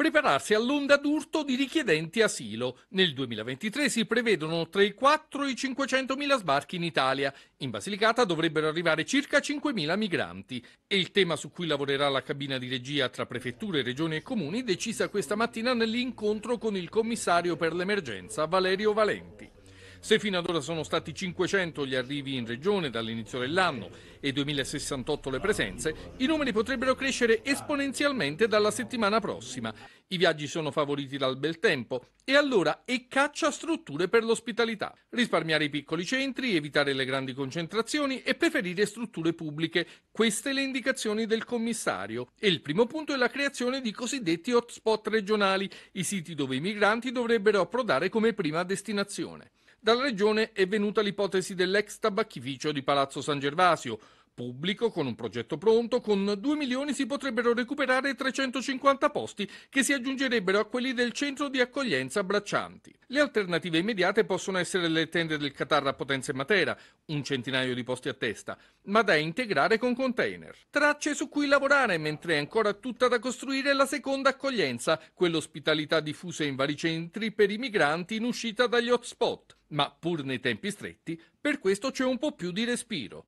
prepararsi all'onda d'urto di richiedenti asilo. Nel 2023 si prevedono tra i 4 e i 500 mila sbarchi in Italia. In Basilicata dovrebbero arrivare circa 5 mila migranti. E il tema su cui lavorerà la cabina di regia tra prefetture, regioni e comuni decisa questa mattina nell'incontro con il commissario per l'emergenza Valerio Valente. Se fino ad ora sono stati 500 gli arrivi in regione dall'inizio dell'anno e 2068 le presenze, i numeri potrebbero crescere esponenzialmente dalla settimana prossima. I viaggi sono favoriti dal bel tempo e allora e caccia strutture per l'ospitalità. Risparmiare i piccoli centri, evitare le grandi concentrazioni e preferire strutture pubbliche. Queste le indicazioni del commissario. E il primo punto è la creazione di cosiddetti hotspot regionali, i siti dove i migranti dovrebbero approdare come prima destinazione. Dalla regione è venuta l'ipotesi dell'ex tabacchificio di Palazzo San Gervasio, pubblico con un progetto pronto, con 2 milioni si potrebbero recuperare 350 posti che si aggiungerebbero a quelli del centro di accoglienza Braccianti. Le alternative immediate possono essere le tende del Qatar a Potenza e Matera, un centinaio di posti a testa, ma da integrare con container. Tracce su cui lavorare mentre è ancora tutta da costruire la seconda accoglienza, quell'ospitalità diffusa in vari centri per i migranti in uscita dagli hotspot ma pur nei tempi stretti, per questo c'è un po' più di respiro.